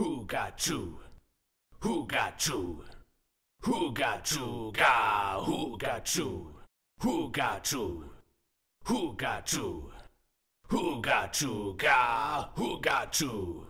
Who got you? Who got you? Who got you? Ga, who got you? Who got you? Who got you? Who got you? Ga, who got you?